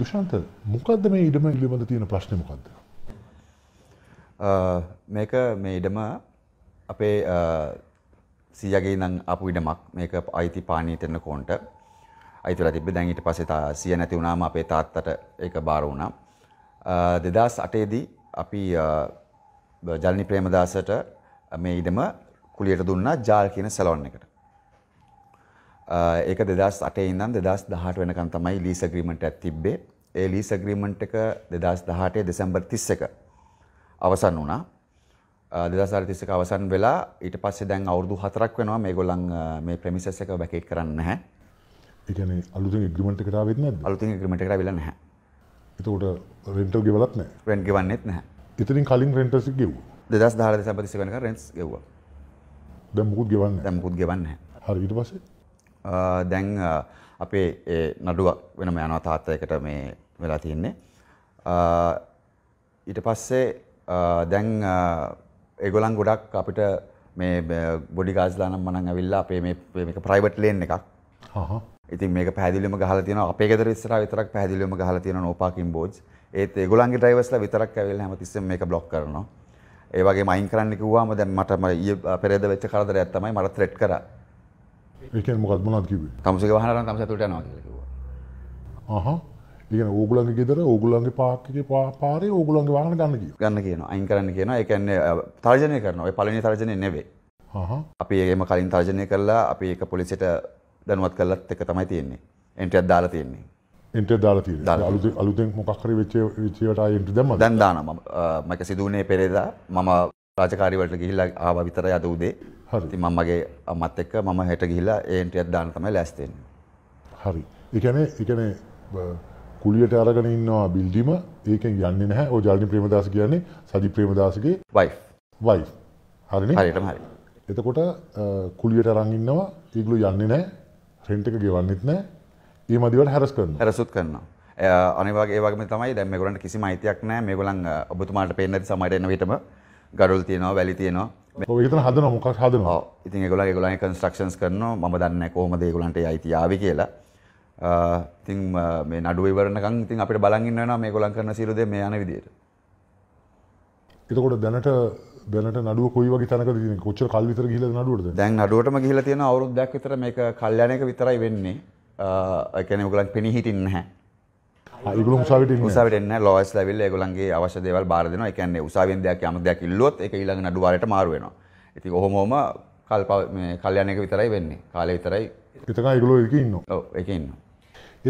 දුෂන්ත මොකක්ද මේ ඉඩම ඉලිබඳ තියෙන ප්‍රශ්නමකක්ද. මේක මේ ඉඩම අපේ සීයගේ නම් අපපු ඉඩමක් මේක අයිති පානීතරන කෝන්ට අයිතුල තිබ දැන්ට පසේ සිය නැති වුණාම අපේ තාත්තට එක බාර වුණා. දෙදස් අටේදී අපි ජලනි ප්‍රේමදාසට මේ ඉඩම කුලියට දුන්නා ජාල් කියන සැලොන් එකට. ඒක 2008 ඉඳන් 2018 වෙනකන් තමයි ලීස් ඇග්‍රීමන්ට් එකක් තිබ්බේ. ඒ ලීස් ඇග්‍රීමන්ට් එක 2018 දෙසැම්බර් 31 අවසන් වුණා. 2031 අවසන් වෙලා ඊට පස්සේ දැන් අවුරුදු 4ක් වෙනවා මේගොල්ලන් මේ ප්‍රෙමිසස් එක වැකේට් කරන්නේ නැහැ. ඒ කියන්නේ අලුතින් ඇග්‍රීමන්ට් එකට ආවෙත් නැද්ද? අලුතින් ඇග්‍රීමන්ට් එකට ආවිලා නැහැ. එතකොට රෙන්ට් එක ගෙවලත් නැහැ. රෙන්ට් ගෙවන්නෙත් නැහැ. ඉතින් කලින් රෙන්ටර්ස් ගෙව්වා. 2018 දෙසැම්බර් 31 වෙනකන් රෙන්ට්ස් ගෙව්වා. දැන් මොකුත් ගෙවන්නේ නැහැ. දැන් මොකුත් ගෙවන්නේ නැහැ. හරි ඊට පස්සේ දැන් අපේ ඒ නඩුවක් වෙනම යනවා තාත්තයකට මේ වෙලා තියෙන්නේ. ඊට පස්සේ දැන් ඒගොල්ලන් ගොඩක් අපිට මේ බොඩි ගාස්ලා නම් මනම් ඇවිල්ලා අපේ මේ මේක ප්‍රයිවට් ලේන් එකක්. හහ. ඉතින් මේක පැහැදිලිවම ගහලා තියෙනවා අපේ ගෙදර ඉස්සරහා විතරක් පැහැදිලිවම ගහලා තියෙනවා no parking boards. ඒත් ඒගොල්ලන්ගේ ඩ්‍රයිවර්ස්ලා විතරක් ඇවිල්ලා හැමතිස්සෙම මේක බ්ලොක් කරනවා. ඒ වගේ මයින් කරන්න කිව්වාම දැන් මට පෙරේද වෙච්ච කරදරයක් තමයි මට ත්‍රෙට් කරා. ඒක මොකක් මොනවද කිව්වේ? තමුසේක වහනරන් තමුසේ ඇතුළට යනවා කියලා කිව්වා. අහහ. ඒ කියන්නේ ඕගොල්ලන්ගේ ගෙදර ඕගොල්ලන්ගේ පාක් එකේ පාරේ ඕගොල්ලන්ගේ වාහන ගන්න කියනවා. ගන්න කියනවා. අයින් කරන්න කියනවා. ඒ කියන්නේ තර්ජනය කරනවා. ඒ පළවෙනි තර්ජනය නෙවෙයි. අහහ. අපි ඒකම කලින් තර්ජනය කරලා අපි ඒක පොලිසියට දැනුවත් කරලත් එක තමයි තියෙන්නේ. එන්ට්‍රියක් දාලා තියෙන්නේ. එන්ට්‍රියක් දාලා තියෙන්නේ. අලුතෙන් අලුතෙන් මොකක් හරි වෙච්ච වෙච්ච ඒවාට එන්ට්‍රිය දැම්මද? දැන් දානවා. මම මයික සිදුුනේ පෙරේදා මම රාජකාරිවලට ගිහිල්ලා ආවා විතරයි අද උදේ. හරි. ඉතින් මම මගේ අම්මත් එක්ක මම හෙට ගිහිල්ලා ඒන්ට්‍රියක් දාන්න තමයි ලෑස්ති වෙන්නේ. හරි. ඒ කියන්නේ ඒ කියන්නේ කුලියට අරගෙන ඉන්නවා බිල්දිම ඒකෙන් යන්නේ නැහැ. ඔය ජල්නි ප්‍රේමදාස කියන්නේ සජි ප්‍රේමදාසගේ wife. wife. හරිනේ? හරියටම හරි. එතකොට කුලියට අරන් ඉන්නවා ඒගොල්ලෝ යන්නේ නැහැ. රෙන්ට් එක ගෙවන්නෙත් නැහැ. ඒ මදිවට හැරස් කරනවා. හැරසුත් කරනවා. අනිවාර්යයෙන් ඒ වගේම තමයි දැන් මේගොල්ලන්ට කිසිම අයිතියක් නැහැ. මේගොල්ලන් ඔබතුමාට පේන්නේ නැති සමහර එන විටම ගඩුල් තියනවා වැලි තියනවා විතන හදන මොකක් හදන ඉතින් ගොල ගොල කන්ස්ට්‍රක්ෂන්ස් කරන ම දන්න කෝමද ගොලන්ට අයිතියාව කියලා ඉතින් මේ නඩුවවරනකං ඉතින් අපට බලගන්න මේ ගොලන් කරන සිරුද මේ යන විදියට එතකොට දැනට දැනට නඩුව කොයි වගේ තැනක තියෙන කොච්චර කල් විතර ගිහිල්ලා නඩුවටද දැන් නඩුවටම ගිහිල්ලා තියෙන අවුරුද්දක් විතර මේක කල්යනායක විතරයි වෙන්නේ ඒ කියන්නේ ඔයගලන් පෙනී හිටින්නේ නැහැ ඒගොල්ලෝ උසාවියට ඉන්නේ. උසාවියට එන්නේ නැහැ. ලෝයර්ස් ලැබිලා ඒගොල්ලන්ගේ අවශ්‍ය දේවල් බාර දෙනවා. ඒ කියන්නේ උසාවියෙන් දෙයක් යමක් දෙයක් ඉල්ලුවොත් ඒක ඊළඟ නඩුවාරයට මාරු වෙනවා. ඉතින් ඔහොමම කල්ප මේ කල්යනායක විතරයි වෙන්නේ. කාලය විතරයි. එතකන් ඒගොල්ලෝ ඒකේ ඉන්නවා. ඔව් ඒකේ ඉන්නවා.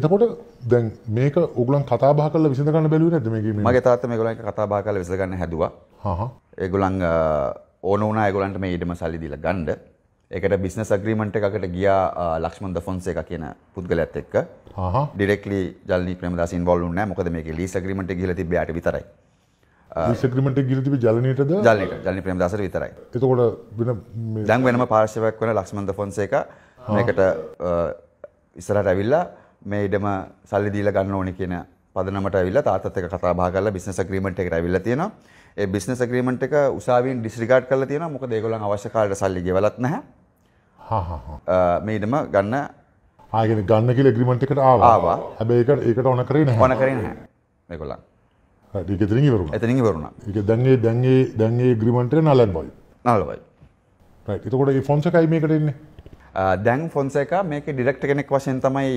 එතකොට දැන් මේක ඔයගොල්ලන් කතා බහ කරලා විසඳ ගන්න බැලුවේ නැද්ද මේකේ මේ? මගේ තාත්තා මේගොල්ලන් එක්ක කතා බහ කරලා විසඳ ගන්න හැදුවා. හා හා. ඒගොල්ලන් ඕන වුණා ඒගොල්ලන්ට මේ ඊටම සල්ලි දීලා ගන්න. එකට බිස්නස් අග්‍රීමට එකකට ගියා ලක්ෂ්මන් ෆොන්සේ එක කියන පුද්ගලයක්ත් එක්ක ඩිරෙක්ලි ජලනි ප්‍රමදා ඉන්වල්ුන මොකද මේ ලී සග්‍රීමට ගිල තිබ යට විතරයි සග්‍රමට ගිලතිබ ජලනයටද ජල ජලනි ප්‍රමදසර විතරයි එතකොට දැන් වෙනම පාර්ශවක් වන ලක්ෂ්මන්ද ෆොන්සේක මේකට ඉස්සරට ඇවිල්ලා මේ ඉඩම සල්ලි දීල ගන්න ඕනි කියන පදනමට ඇවිල්ලා තාත්තත් එක කතා බහ කරලා බිස්නස් අග්‍රීමන්ට් එකට ඇවිල්ලා තියෙනවා ඒ බිස්නස් අග්‍රීමන්ට් එක උසාවියෙන් ඩිස්රිගාඩ් කරලා තියෙනවා මොකද ඒගොල්ලන් අවශ්‍ය කාලයට සල්ලි ගෙවලත් නැහැ මේඩම ගන්න ආගෙන ගන්න කියල ග්‍රිමට එකට ආවා හැබේ ඒකට ඕන කරන හන කරන මේකොල ගෙතරින් වරු ඇතිනි වරුණ එක දැන්ගේ දැන්ගේ දැන්ගේ ග්‍රිමට නලන් බොයි නලබයි එතකොට ෆොන්සකයි මේ කරන්නේ දැන් ෆොන්සක මේක ඩිරෙක්ට කෙනෙක් වශයෙන් තමයි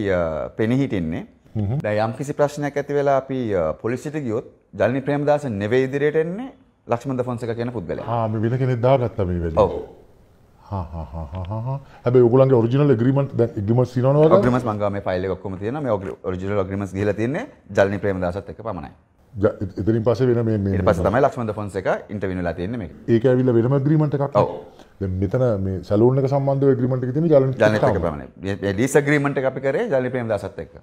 පෙනහිටින්නේ දැයම් කිසි ප්‍රශ්නයක් ඇති වෙලා අපි පොලිසිට ගියොත් ජලනි ප්‍රේම්දාස නෙවෙයිදිරයට එන්නේ ලක්ෂ්මද ෆොන්සක කියන පුද්ගල වෙන කෙනෙ දාගත්තම වෙලා හැබ ගලන් රජිනල් ග්‍රීමට ගම න ග්‍රම මංගම පයිල ක්ම තියන රජිනල් ග්‍රම ගල තියන ජලන ප්‍රේම දසත් එක පමණයි ඉතිරින් පස වෙන පස තමයි ලක්ෂමද ෆොන්ස එක ඉට වෙන ලතියන ඒක ඇවිල වෙනම ග්‍රීමට එකක් මෙතන සලන සම්බන්ධ ග්‍රීමට ති ජල ජනක පමණ ලිස ග්‍රීමට අපි කරේ ජලි ප්‍රේම දසත් එක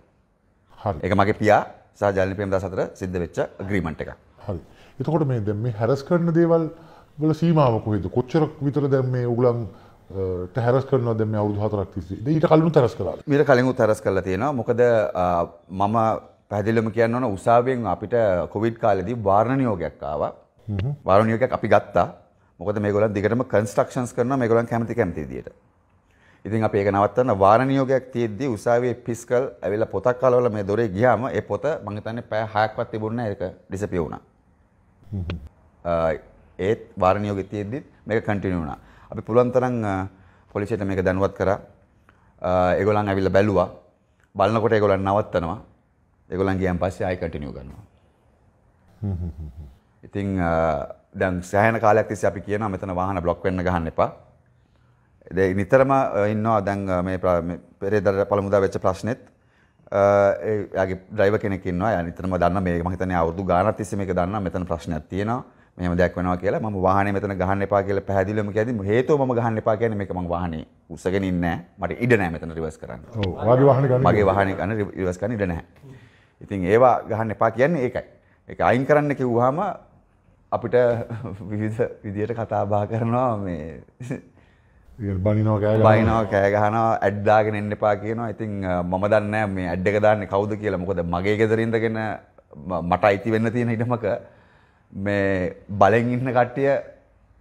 එක මගේ පියා සහ ජලි ප්‍රේම දසතර සිද්ධ වෙච්ච ග්‍රීමට එක හරි එතකොට මේ දෙම හැරස් කරන දේවල් වල සීමාව කොහෙද කොච්චරක් විතර දැන් මේ උගලන් තැරස් කරනවා දැන් මේ අවුරුදු 4ක් තිස්සේ. ඉතින් ඊට කලින් තරස් කළා. මීට කලින් තරස් කළා තියෙනවා. මොකද මම පැහැදිලිවම කියන්න ඕන උසාවියෙන් අපිට කොවිඩ් කාලෙදී වාරණ නියෝගයක් ආවා. වාරණ නියෝගයක් අපි ගත්තා. මොකද මේගොල්ලන් දිගටම කන්ස්ට්‍රක්ෂන්ස් කරනවා මේගොල්ලන් කැමති කැමති විදියට. ඉතින් අපි ඒක නවත්තන්න වාර නියෝගයක් තියෙද්දි උසාවියේ ෆිස්කල් ඇවිල්ලා පොතක් කලවල මේ දොරේ ගියාම ඒ පොත මම හිතන්නේ පැය 6ක්වත් තිබුණේ නැහැ ඒක ඩිසපියර් වුණා. ඒත් වාර නියෝගෙ තියෙද්දිත් මේක කන්ටිනියු වුණා. අපි පුළුවන් තරම් පොලිසියට මේක දැනුවත් කරා. ඒගොල්ලන් ඇවිල්ලා බැලුවා. බලනකොට ඒගොල්ලන් නවත්තනවා. ඒගොල්ලන් ගියන් පස්සේ ආයෙ කන්ටිනියු කරනවා. ඉතින් දැන් සෑහෙන කාලයක් තිස්සේ අපි කියනවා මෙතන වාහන බ්ලොක් වෙන්න ගහන්න එපා. ඒ නිතරම ඉන්නවා දැන් මේ පෙරේදා පළමුදා වෙච්ච ප්‍රශ්නෙත් එයාගේ ඩ්‍රයිවර් කෙනෙක් ඉන්නවා. එයා නිතරම දන්නා මේ මම හිතන්නේ අවුරුදු ගානක් තිස්සේ මේක දන්නා මෙතන ප්‍රශ්නයක් තියෙනවා. මෙහෙම දෙයක් වෙනවා කියලා මම වාහනේ මෙතන ගහන්න එපා කියලා පැහැදිලිවම කියදී හේතුව මම ගහන්න එපා කියන්නේ මේක මම වාහනේ උස්සගෙන ඉන්නේ නැහැ මට ඉඩ නැහැ මෙතන රිවර්ස් කරන්න. ඔව් වාගේ වාහනේ ගන්න. මගේ වාහනේ ගන්න රිවර්ස් කරන්න ඉඩ නැහැ. ඉතින් ඒවා ගහන්න එපා කියන්නේ ඒකයි. ඒක අයින් කරන්න කිව්වහම අපිට විවිධ විදියට කතා බහ කරනවා මේ බනිනෝ බයිනෝ කෑගහනවා ඇඩ්දාගෙන එන්න එපා කියනවා ඉතින් මම දන්න මේ ඇඩ්ඩක දාන්න කවුද කියලා මොකද මගේ ගෙදරින්දගෙන මට අයිති වෙන්න තියෙන ඉඩමක මේ බලෙන් ඉන්න කට්ටිය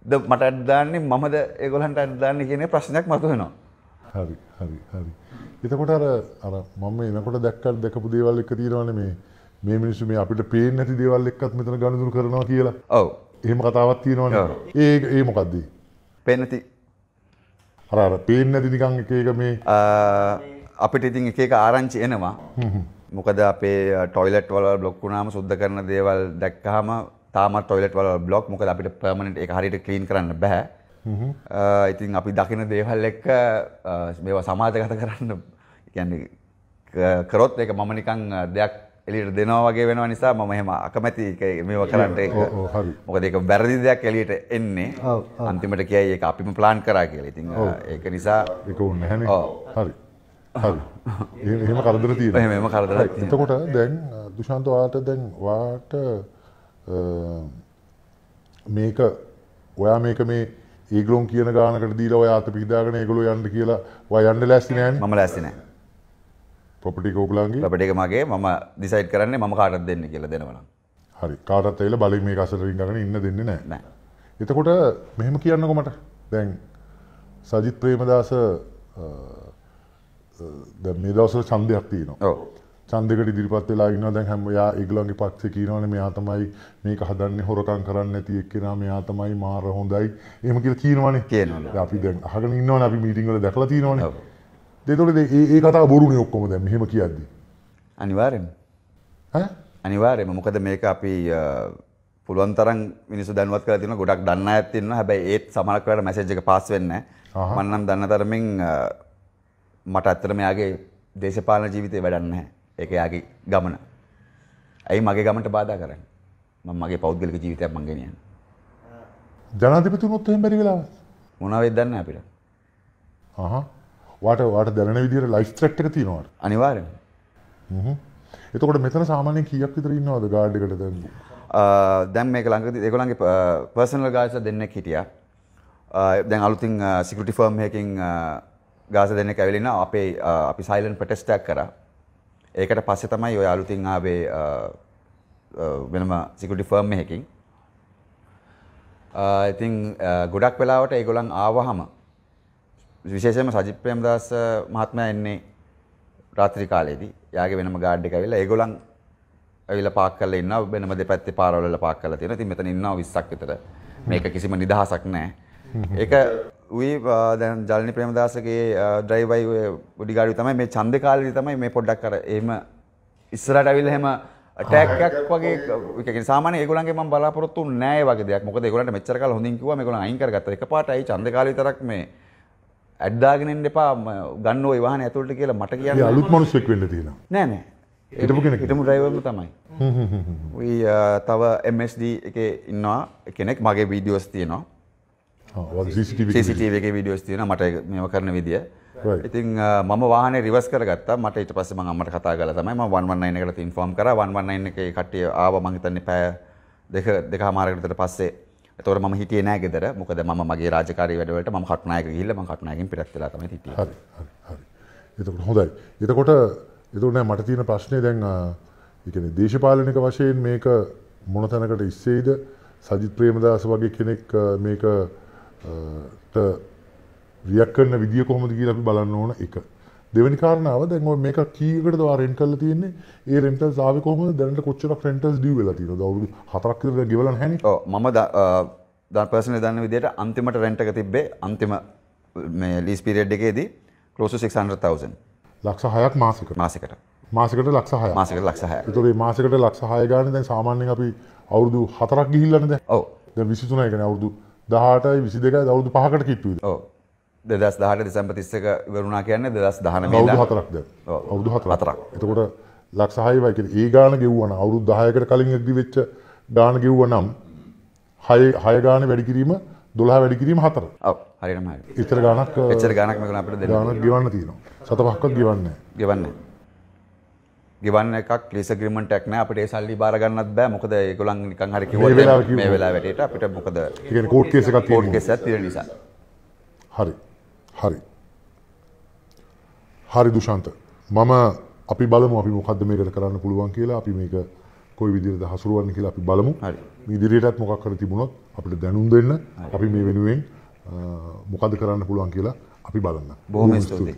ද මට අඩ්දාන්නේ මමද ඒගොලන්ට අඩ්දාන්න කියන ප්‍රශ්නයක් මතු වෙනවා. හරි හරි හරි. එතකොට අර අර මම එනකොට දැක්කල් දැකපු දේවල් එක තියෙනවනේ මේ මේ මිනිස්සු මේ අපිට පේන්නේ නැති දේවල් එක්කත් මෙතන ගනුදෙනු කරනවා කියලා. ඔව්. එහෙම කතාවක් තියෙනවනේ. ඒ ඒ මොකද්ද? පේන්නේ නැති. අර අර පේන්නේ නැති නිකන් එක එක මේ අපිට ඉතින් එක එක ආරංචි එනවා. මොකද අපේ ටොයිලට් වල බ්ලොක් වුණාම සුද්ධ කරන දේවල් දැක්කහම තාමත් ටොයිලට් වල බ්ලොක් මොකද අපිට පර්මනන්ට් එක හරියට ක්ලීන් කරන්න බෑ ඉතින් අපි දකින දේවල් එක්ක මේවා සමාජගත කරන්න කියන්නේ කරොත් ඒක මම නිකන් දෙයක් එලියට දෙනවා වගේ වෙනවා නිසා මම එහෙම අකමැති මේවා කරන්න ඒක මොකද ඒක වැරදි දෙයක් එලියට එන්නේ අන්තිමට කියයි ඒක අපිම ප්ලාන් කරා කියලා. ඉතින් ඒක නිසා ඒක ඕනේ නැහැ හරි. හරි. එහෙම කරදර තියෙනවා. එහෙම කරදර තියෙනවා. එතකොට දැන් දුෂාන්ත ඔයාට දැන් ඔයාට මේක ඔයා මේක මේ ඒගලොන් කියන ගානකට දීලා ඔයා අත පිහිදාගෙන ඒගොල්ලෝ යන්න කියලා ඔයා යන්න ලෑස්ති නෑනේ මම ලෑස්ති නෑ පොපටි කෝගලන්ගේ ලපට එක මගේ මම දිසයිට් කරන්න ම කාටත් දෙන්න කියල දෙනවන හරි කාටත් එල බල මේ කසට රිගන්න ඉන්න දෙන්න නෑ නෑ එතකොට මෙහෙම කියන්නකොමට දැන් සජිත් ප්‍රේමදාස මේ දවසල චන්දයක් තියනවා චන්දෙකට ඉදිරිපත් වෙලා ඉන්නවා දැන් හැම යා ඒගොල්ලන්ගේ පක්ෂේ කියනවනේ මෙයා තමයි මේක හදන්නේ හොරකම් කරන්නේ නැති එක්කෙනා මෙයා තමයි මාර හොඳයි එහෙම කියලා කියනවනේ කියනවනේ අපි දැන් අහගෙන ඉන්නවනේ අපි මීටින් වල දැකලා තියෙනවනේ ඒතකොට ඒ ඒ කතාව බොරුනේ ඔක්කොම දැන් මෙහෙම කියද්දි අනිවාර්යෙන්ම ඈ අනිවාර්යෙන්ම මොකද මේක අපි පුළුවන් තරම් මිනිස්සු දැනුවත් කරලා තියෙනවා ගොඩක් දන්න අයත් ඉන්නවා හැබැයි ඒත් සමහරක් වෙලාවට මැසේජ් එක පාස් වෙන්නේ නැහැ මම නම් දන්න තරමින් මට ඇත්තටම එයාගේ දේශපාලන ජීවිතේ වැඩක් නැහැ ඒක යාගේ ගමන. ඇයි මගේ ගමනට බාධා කරන්නේ? මම මගේ පෞද්ගලික ජීවිතයක් මං ගෙනියන්නේ. ජනාධිපතිතුමොත් එහෙම බැරි වෙලාවක්. මොනවද දන්නේ අපිට? අහහ. වාට වාට දැනෙන විදිහට ලයිෆ් ත්‍රෙට් එක තියෙනවා. අනිවාර්යෙන්ම. හ්ම්. එතකොට මෙතන සාමාන්‍යයෙන් කීයක් විතර ඉන්නවද ගාඩ් එකට දැන්? දැන් මේක ළඟදී ඒගොල්ලන්ගේ පර්සනල් ගාඩ්ස් දෙන්නෙක් හිටියා. දැන් අලුතින් සිකියුරිටි ෆර්ම් එකකින් ගාස දෙන්නෙක් ඇවිල්ලා අපේ අපි සයිලන්ට් ප්‍රොටෙස්ට් එකක් කරා. ඒකට පස්සේ තමයි ඔය අලුතින් ආවේ වෙනම සිකියුරිටි ෆර්ම් එකකින්. ඉතින් ගොඩක් වෙලාවට ඒගොල්ලන් ආවහම විශේෂයෙන්ම සජිත් ප්‍රේමදාස මහත්මයා එන්නේ රාත්‍රී කාලේදී. යාගේ වෙනම ගාඩ් එක ඇවිල්ලා ඒගොල්ලන් ඇවිල්ලා පාක් කරලා ඉන්නවා වෙනම දෙපැත්තේ පාරවල් වල පාක් කරලා තියෙනවා. ඉතින් මෙතන ඉන්නවා 20ක් විතර. මේක කිසිම නිදහසක් නැහැ. ඒක වී දැන් ජලනි ප්‍රේමදාසගේ ඩ්‍රයිවයි බොඩිගාඩි තමයි මේ ඡන්ද කාලේ තමයි මේ පොඩ්ඩක් අර එහෙම ඉස්සරහට අවිල්ලා එහෙම ටැක් එකක් වගේ එකකින් සාමාන්‍ය ඒගොල්ලන්ගේ මම බලාපොරොත්තු නෑ ඒ වගේ දෙයක්. මොකද ඒගොල්ලන්ට මෙච්චර කාල හොඳින් කිව්වා මේගොල්ලන් අයින් කරගත්තා. එකපාරට අයි ඡන්ද කාලේ විතරක් මේ ඇඩ්දාගෙන ඉන්න එපා ගන්න ওই වාහනේ ඇතුළට කියලා මට කියන්නේ. අලුත් මිනිස්සෙක් වෙන්න තියෙනවා. නෑ නෑ. හිටපු කෙනෙක්. හිටමු ඩ්‍රයිවර්ම තමයි. ඔය තව MSD එකේ ඉන්නවා කෙනෙක් මගේ වීඩියෝස් තියෙනවා. සටව විඩියෝස් තියන මට මෙම කරන විදිිය ඉතින් මම වාහන රිවස් කරගත්ත මට ට පස මට කතා කල තමයි ම වන්වන්න එකට ඉන්ෆෝම් කර වන්වන්න එක කට්ටිය ආව මහිතන්නේ පෑ දෙක දෙක මාරකටට පස්සේ තොර ම හිටිය නෑ ගෙදර මොකද ම මගේ රාජකාරය වැඩවට ම කටනායක ගිල්ල ම කටනයකින් පිරක්ලම හිට එතකට හොඳයි එතකොට එතුනෑ මට තියෙන ප්‍රශ්නය දැන් එකන දේශපාලනික වශයෙන් මේක මොනතැනකට ඉස්සේද සජිත් ප්‍රේමදාස වගේ කෙනෙක් මේක රියක් කරන විදිිය කොහොමද කියලා අපි බලන්න ඕන එක දෙවැනි කාරණාව දැන්ව මේක කීකට දවා රෙන්ටල් තියන්නේ ඒ රෙන්ට සාාව කොම දැනට කොච්චරක් රෙන්ටස් දිය වෙලා තින දවරු හතරක් ගෙවල හැන මම ද පර්සන දන්න විදිට අන්තිමට රැන්ටක තිබ්බේ අන්තිම ලිස් පිරිඩ් එකේදී කලෝසු 600,000 ලක්ෂ හයක් මාසික මාසිකට මාසිකට ලක්ෂහය මාසික ලක්ෂහය තුරේ මාසිකට ලක්ෂහය ගාන දැන් සාමාන්‍යෙන් අපි අවුරුදු හතරක් ගිහිල්ලන්නද ඔව විසිතුනයගෙන අවුරුදු දහටයි විසි දෙක දවුදු පහකට කිට්ටුද දෙදස් දහට දෙසම්පතිස්සක වරුණා කියන්නේ දෙදස් දහන වුදු හතරක්ද අවුදු හත අතරක් එතකොට ලක්සාහයවයික ඒ ගාන ගෙව්වන අවුරුදු දායකට කලින් ඇදි වෙච්ච ගාන ගෙව්ව නම් හය හයගාන වැඩිකිරීම දොලා වැඩිකිරීම හතර හරිම ඉතර ගානක් එච්චර ගානක් මකන අපට ගානක් ගවන්න තියෙනවා සත පහක්වත් ගවන්න ගෙවන්නේ ගවන්න එකක් ලෙස ග්‍රමට එක්න අපට සල්ලි බාරගන්නත් බෑ මොකද ගොලන් නිකං හරි කිව මේ වෙලා වැටට අපිට මොකද කෝට් කෙසක කෝට් කෙස තිර නිසා හරි හරි හරි දුෂන්ත මම අපි බලමු අපි මොකක්ද මේකට කරන්න පුළුවන් කියලා අපි මේක කොයි විදිරද හසුරුවන්න කියලා අපි බලමු ඉදිරියටත් මොකක් කර තිබුණොත් අපිට දැනුම් දෙන්න අපි මේ වෙනුවෙන් මොකද කරන්න පුළුවන් කියලා අපි බලන්න බොහොම ස්තුතියි